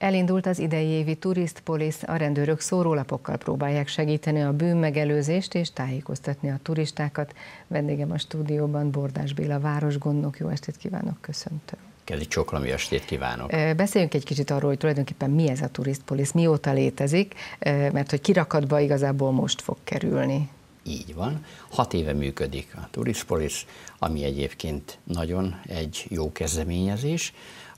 Elindult az idei évi Tourist Police, a rendőrök szórólapokkal próbálják segíteni a bűnmegelőzést és tájékoztatni a turistákat. Vendégem a stúdióban Bordás Béla városgondnok. Jó estét kívánok, köszöntöm. Kedi csoklami estét kívánok! Beszéljünk egy kicsit arról, hogy tulajdonképpen mi ez a Tourist Police, mióta létezik, mert hogy kirakatba igazából most fog kerülni. Így van. Hat éve működik a Tourist Police, ami egyébként nagyon egy jó kezdeményezés.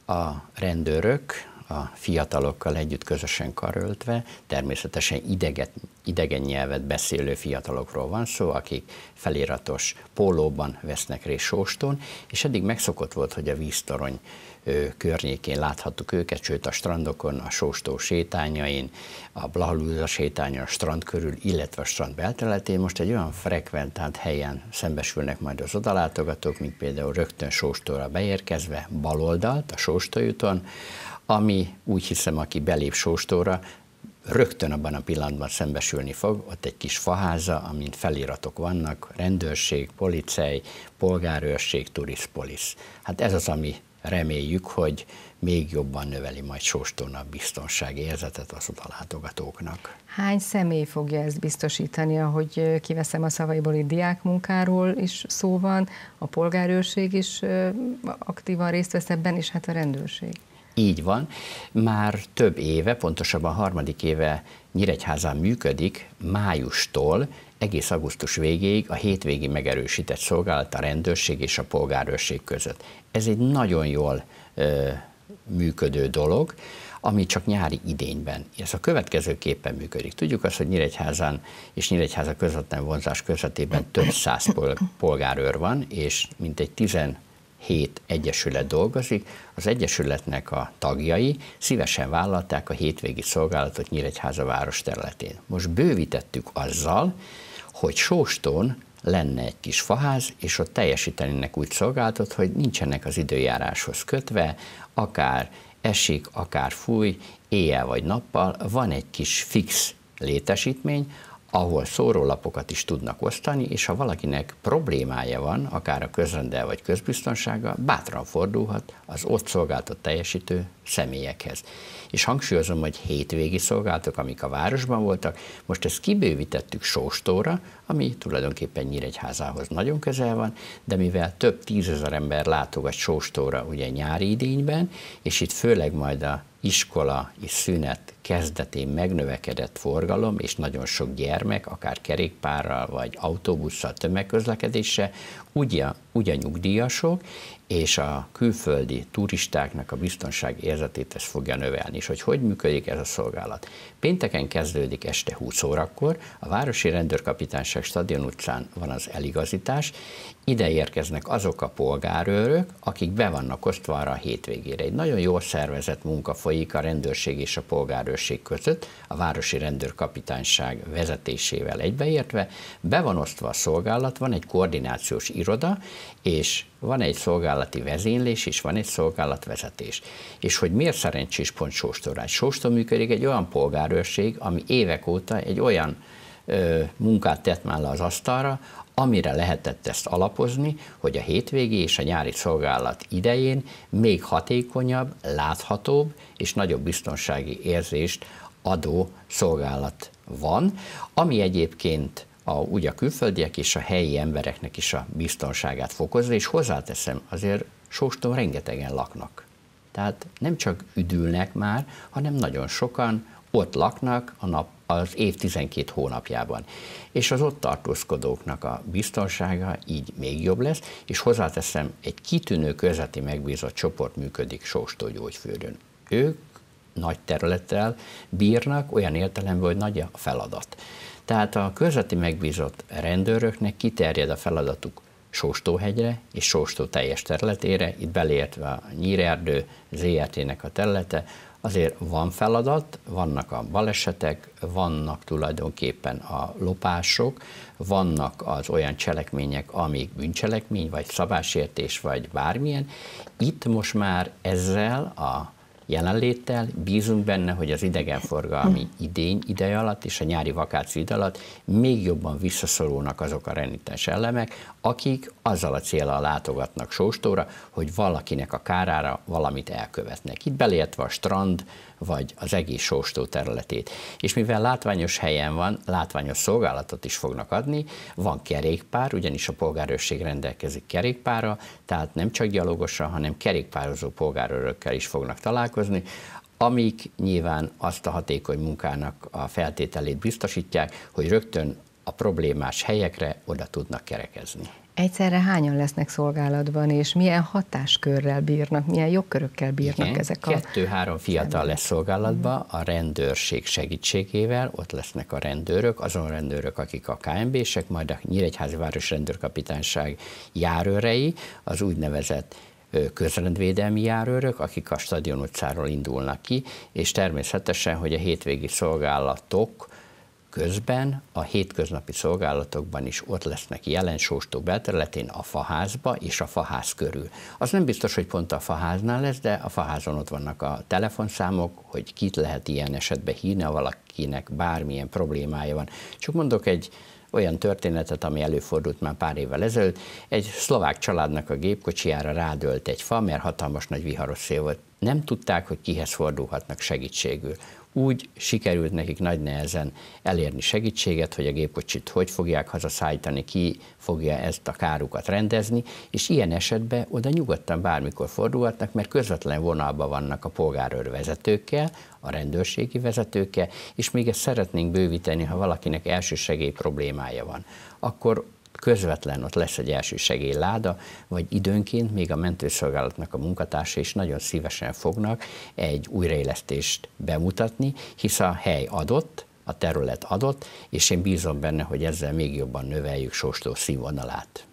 A rendőrök, a fiatalokkal együtt közösen karöltve, természetesen ideget, idegen nyelvet beszélő fiatalokról van szó, akik feliratos pólóban vesznek részt sóstón, és eddig megszokott volt, hogy a víztorony környékén láthattuk őket, sőt a strandokon, a sóstó sétányain, a Blahalúza sétányon, a strand körül, illetve a strand belterületén most egy olyan frekventált helyen szembesülnek majd az odalátogatók, mint például rögtön sóstóra beérkezve, baloldalt, a sóstójúton, ami úgy hiszem, aki belép Sóstóra, rögtön abban a pillanatban szembesülni fog, ott egy kis faháza, amin feliratok vannak, rendőrség, policei, polgárőrség, turiszpolisz. Hát ez az, ami reméljük, hogy még jobban növeli majd sóstón a biztonsági érzetet az látogatóknak. Hány személy fogja ezt biztosítani, ahogy kiveszem a szavaiból, itt diákmunkáról is szó van, a polgárőrség is aktívan részt vesz ebben, és hát a rendőrség? Így van. Már több éve, pontosabban harmadik éve Nyíregyházán működik, májustól egész augusztus végéig a hétvégi megerősített szolgálat a rendőrség és a polgárőrség között. Ez egy nagyon jól ö, működő dolog, ami csak nyári idényben. Ez a következőképpen működik. Tudjuk azt, hogy Nyíregyházán és Nyíregyháza közvetlen vonzás közvetében több száz polgárőr van, és mintegy tizen hét egyesület dolgozik, az egyesületnek a tagjai szívesen vállalták a hétvégi szolgálatot Nyíregyháza város területén. Most bővítettük azzal, hogy Sóston lenne egy kis faház, és ott teljesítenének úgy szolgáltat, hogy nincsenek az időjáráshoz kötve, akár esik, akár fúj, éjjel vagy nappal, van egy kis fix létesítmény, ahol szórólapokat is tudnak osztani, és ha valakinek problémája van, akár a közrendel vagy közbiztonsága, bátran fordulhat az ott szolgáltat teljesítő személyekhez. És hangsúlyozom, hogy hétvégi szolgáltok, amik a városban voltak, most ezt kibővítettük Sóstóra, ami tulajdonképpen Nyíregyházához nagyon közel van, de mivel több tízezer ember látogat Sóstóra ugye nyári idényben, és itt főleg majd a iskola és szünet kezdetén megnövekedett forgalom, és nagyon sok gyermek, akár kerékpárral, vagy autóbusszal, tömegközlekedése ugyan, ugyan nyugdíjasok, és a külföldi turistáknak a biztonság érzetét ez fogja növelni. És hogy hogy működik ez a szolgálat? Pénteken kezdődik este 20 órakor, a Városi Rendőrkapitányság Stadion utcán van az eligazítás, ide érkeznek azok a polgárőrök, akik be vannak osztva arra a hétvégére. Egy nagyon jól szervezett munka folyik a rendőrség és a polgárőr rendőrség között, a Városi Rendőrkapitányság vezetésével egybeértve, be van osztva a szolgálat, van egy koordinációs iroda, és van egy szolgálati vezénylés, és van egy szolgálatvezetés. És hogy miért szerencsés pont Sóstorágy? Sóston működik egy olyan polgárőrség, ami évek óta egy olyan ö, munkát tett már le az asztalra, amire lehetett ezt alapozni, hogy a hétvégi és a nyári szolgálat idején még hatékonyabb, láthatóbb és nagyobb biztonsági érzést adó szolgálat van, ami egyébként a, úgy a külföldiek és a helyi embereknek is a biztonságát fokozza, és hozzáteszem, azért Sóston rengetegen laknak. Tehát nem csak üdülnek már, hanem nagyon sokan ott laknak a nap az év 12 hónapjában. És az ott tartózkodóknak a biztonsága így még jobb lesz, és hozzáteszem, egy kitűnő közveti megbízott csoport működik Sóstó gyógyfődön. Ők nagy területtel bírnak, olyan értelemben, hogy nagy a feladat. Tehát a közveti megbízott rendőröknek kiterjed a feladatuk Sóstóhegyre és Sóstó teljes területére, itt beleértve a Nyírerdő ZRT-nek a területe, azért van feladat, vannak a balesetek, vannak tulajdonképpen a lopások, vannak az olyan cselekmények, amik bűncselekmény, vagy szabásértés, vagy bármilyen. Itt most már ezzel a jelenléttel. Bízunk benne, hogy az idegenforgalmi idény ideje alatt és a nyári vakáció ide alatt még jobban visszaszorulnak azok a renitens elemek, akik azzal a célral látogatnak Sóstóra, hogy valakinek a kárára valamit elkövetnek. Itt beleértve a strand, vagy az egész sóstó területét. És mivel látványos helyen van, látványos szolgálatot is fognak adni, van kerékpár, ugyanis a polgárőrség rendelkezik kerékpára, tehát nem csak gyalogosan, hanem kerékpározó polgárőrökkel is fognak találkozni, foglalkozni, amik nyilván azt a hatékony munkának a feltételét biztosítják, hogy rögtön a problémás helyekre oda tudnak kerekezni. Egyszerre hányan lesznek szolgálatban, és milyen hatáskörrel bírnak, milyen jogkörökkel bírnak Igen, ezek a... Kettő-három fiatal lesz szolgálatban mm-hmm. a rendőrség segítségével, ott lesznek a rendőrök, azon rendőrök, akik a KMB-sek, majd a Nyíregyházi Város Rendőrkapitányság járőrei, az úgynevezett közrendvédelmi járőrök, akik a stadion utcáról indulnak ki, és természetesen, hogy a hétvégi szolgálatok közben a hétköznapi szolgálatokban is ott lesznek jelen Sóstó belterületén a faházba és a faház körül. Az nem biztos, hogy pont a faháznál lesz, de a faházon ott vannak a telefonszámok, hogy kit lehet ilyen esetben hírni, ha valakinek bármilyen problémája van. Csak mondok egy olyan történetet, ami előfordult már pár évvel ezelőtt. Egy szlovák családnak a gépkocsijára rádölt egy fa, mert hatalmas nagy viharos szél volt nem tudták, hogy kihez fordulhatnak segítségül. Úgy sikerült nekik nagy nehezen elérni segítséget, hogy a gépkocsit hogy fogják hazaszállítani, ki fogja ezt a kárukat rendezni, és ilyen esetben oda nyugodtan bármikor fordulhatnak, mert közvetlen vonalban vannak a vezetőkkel, a rendőrségi vezetőkkel, és még ezt szeretnénk bővíteni, ha valakinek elsősegély problémája van. Akkor közvetlen ott lesz egy első segélyláda, vagy időnként még a mentőszolgálatnak a munkatársa is nagyon szívesen fognak egy újraélesztést bemutatni, hisz a hely adott, a terület adott, és én bízom benne, hogy ezzel még jobban növeljük Sóstó színvonalát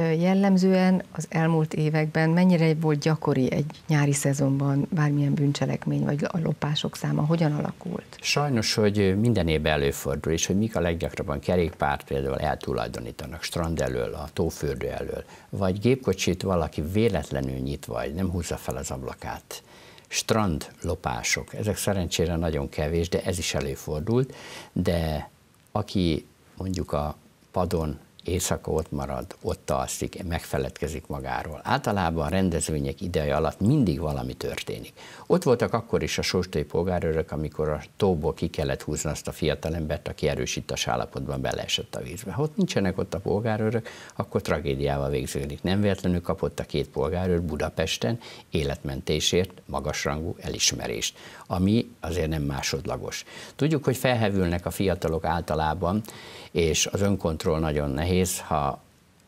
jellemzően az elmúlt években mennyire volt gyakori egy nyári szezonban bármilyen bűncselekmény vagy a lopások száma, hogyan alakult? Sajnos, hogy minden évben előfordul, és hogy mik a leggyakrabban kerékpárt például eltulajdonítanak strand elől, a tófürdő elől, vagy gépkocsit valaki véletlenül nyit vagy nem húzza fel az ablakát strand lopások Ezek szerencsére nagyon kevés, de ez is előfordult, de aki mondjuk a padon éjszaka ott marad, ott alszik, megfeledkezik magáról. Általában a rendezvények ideje alatt mindig valami történik. Ott voltak akkor is a sóstói polgárőrök, amikor a tóból ki kellett húzni azt a fiatalembert, aki erősítés állapotban beleesett a vízbe. Ha ott nincsenek ott a polgárőrök, akkor tragédiával végződik. Nem véletlenül kapott a két polgárőr Budapesten életmentésért magasrangú elismerést, ami azért nem másodlagos. Tudjuk, hogy felhevülnek a fiatalok általában, és az önkontroll nagyon nehéz, nehéz, ha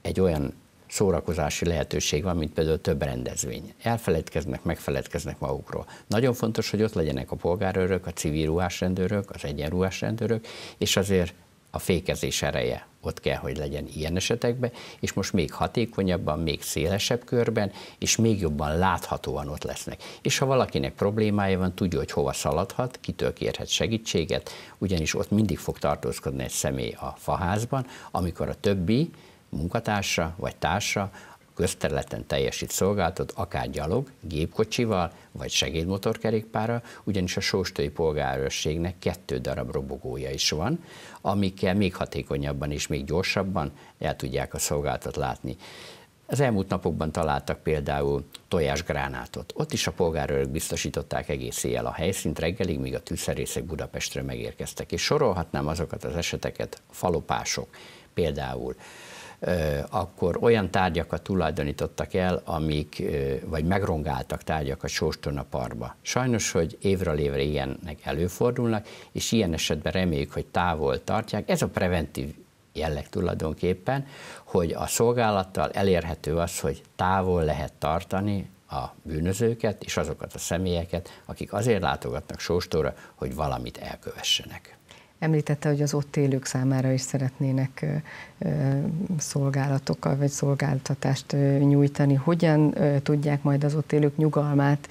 egy olyan szórakozási lehetőség van, mint például több rendezvény. Elfeledkeznek, megfeledkeznek magukról. Nagyon fontos, hogy ott legyenek a polgárőrök, a civil ruhásrendőrök, az egyenruhásrendőrök, és azért a fékezés ereje ott kell, hogy legyen ilyen esetekben, és most még hatékonyabban, még szélesebb körben, és még jobban láthatóan ott lesznek. És ha valakinek problémája van, tudja, hogy hova szaladhat, kitől kérhet segítséget, ugyanis ott mindig fog tartózkodni egy személy a faházban, amikor a többi munkatársa vagy társa közterületen teljesít szolgáltat, akár gyalog, gépkocsival vagy segédmotorkerékpára, ugyanis a sóstói polgárőrségnek kettő darab robogója is van, amikkel még hatékonyabban és még gyorsabban el tudják a szolgáltat látni. Az elmúlt napokban találtak például tojásgránátot. Ott is a polgárőrök biztosították egész éjjel a helyszínt reggelig, míg a tűzszerészek Budapestről megérkeztek. És sorolhatnám azokat az eseteket, falopások, például akkor olyan tárgyakat tulajdonítottak el, amik, vagy megrongáltak tárgyakat Sóston a parba. Sajnos, hogy évről évre ilyennek előfordulnak, és ilyen esetben reméljük, hogy távol tartják. Ez a preventív jelleg tulajdonképpen, hogy a szolgálattal elérhető az, hogy távol lehet tartani a bűnözőket és azokat a személyeket, akik azért látogatnak Sóstóra, hogy valamit elkövessenek. Említette, hogy az ott élők számára is szeretnének szolgálatokkal vagy szolgáltatást nyújtani. Hogyan tudják majd az ott élők nyugalmát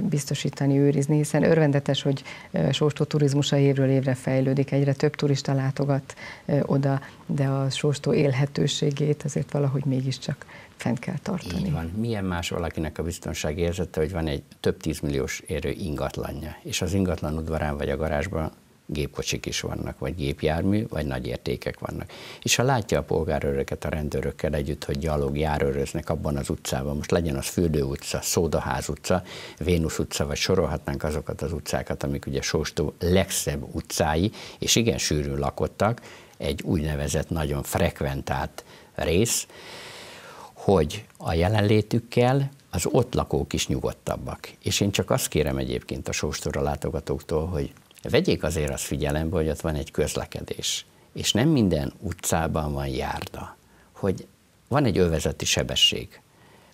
biztosítani, őrizni, hiszen örvendetes, hogy Sóstó turizmusa évről évre fejlődik, egyre több turista látogat oda, de a Sóstó élhetőségét azért valahogy mégiscsak fent kell tartani. Így van. Milyen más valakinek a biztonság érzete, hogy van egy több tízmilliós érő ingatlanja, és az ingatlan udvarán vagy a garázsban gépkocsik is vannak, vagy gépjármű, vagy nagy értékek vannak. És ha látja a polgárőröket a rendőrökkel együtt, hogy gyalog járőröznek abban az utcában, most legyen az Fürdő utca, Szódaház utca, Vénusz utca, vagy sorolhatnánk azokat az utcákat, amik ugye Sóstó legszebb utcái, és igen sűrűn lakottak, egy úgynevezett nagyon frekventált rész, hogy a jelenlétükkel az ott lakók is nyugodtabbak. És én csak azt kérem egyébként a sóstorra látogatóktól, hogy vegyék azért azt figyelembe, hogy ott van egy közlekedés, és nem minden utcában van járda, hogy van egy övezeti sebesség.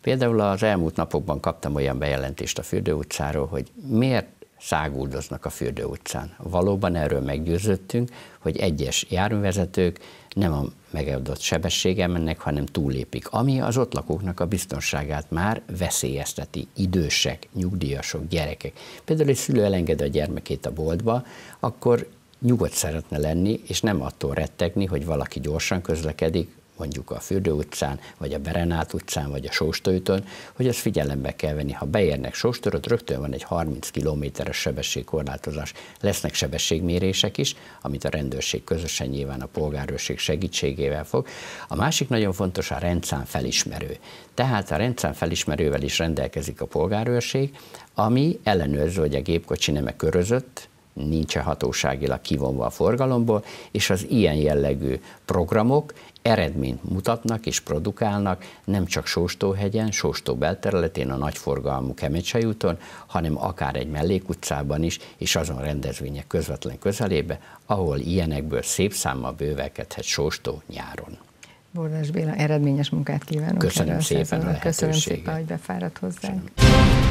Például az elmúlt napokban kaptam olyan bejelentést a Fürdő utcáról, hogy miért száguldoznak a Fürdő utcán. Valóban erről meggyőződtünk, hogy egyes járművezetők nem a megadott sebességgel mennek, hanem túllépik, ami az ott lakóknak a biztonságát már veszélyezteti, idősek, nyugdíjasok, gyerekek. Például egy szülő elenged a gyermekét a boltba, akkor nyugodt szeretne lenni, és nem attól rettegni, hogy valaki gyorsan közlekedik, mondjuk a Fürdő utcán, vagy a Berenát utcán, vagy a Sóstöjtön, hogy ezt figyelembe kell venni. Ha beérnek Sóstöröt, rögtön van egy 30 kilométeres sebességkorlátozás. Lesznek sebességmérések is, amit a rendőrség közösen nyilván a polgárőrség segítségével fog. A másik nagyon fontos a rendszám felismerő. Tehát a rendszám felismerővel is rendelkezik a polgárőrség, ami ellenőrző, hogy a gépkocsi nem körözött, Nincs hatóságilag kivonva a forgalomból, és az ilyen jellegű programok eredményt mutatnak és produkálnak nem csak Sóstóhegyen, Sóstó belterületén, a nagyforgalmú Kemecsei úton, hanem akár egy mellékutcában is, és azon rendezvények közvetlen közelébe, ahol ilyenekből szép számmal bővelkedhet Sóstó nyáron. Bordás Béla, eredményes munkát kívánok. Köszönöm szépen a lehetőséget. Köszönöm szépen, hogy befáradt hozzánk. Köszönöm.